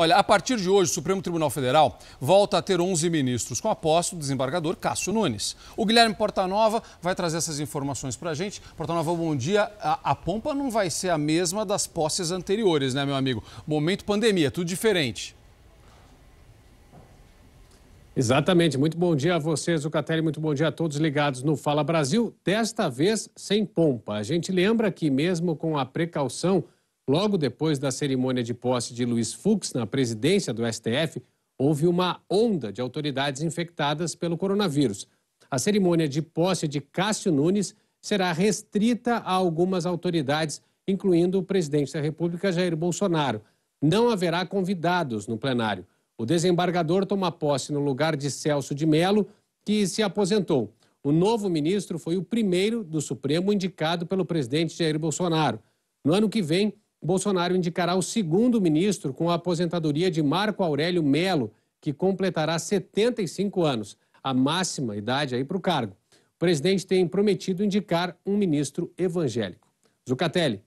Olha, a partir de hoje, o Supremo Tribunal Federal volta a ter 11 ministros, com a posse do desembargador Cássio Nunes. O Guilherme Portanova vai trazer essas informações para a gente. Portanova, bom dia. A, a, pompa não vai ser a mesma das posses anteriores, né, meu amigo? Momento pandemia, tudo diferente. Exatamente. Muito bom dia a vocês, o Catelli. Muito bom dia a todos ligados no Fala Brasil. Desta vez, sem pompa. A gente lembra que, mesmo com a precaução Logo depois da cerimônia de posse de Luiz Fux na presidência do STF, houve uma onda de autoridades infectadas pelo coronavírus. A cerimônia de posse de Cássio Nunes será restrita a algumas autoridades, incluindo o presidente da República, Jair Bolsonaro. Não haverá convidados no plenário. O desembargador toma posse no lugar de Celso de Mello, que se aposentou. O novo ministro foi o primeiro do Supremo indicado pelo presidente Jair Bolsonaro. No ano que vem, Bolsonaro indicará o segundo ministro com a aposentadoria de Marco Aurélio Melo, que completará 75 anos, a máxima idade aí para o cargo. O presidente tem prometido indicar um ministro evangélico. Zucatelli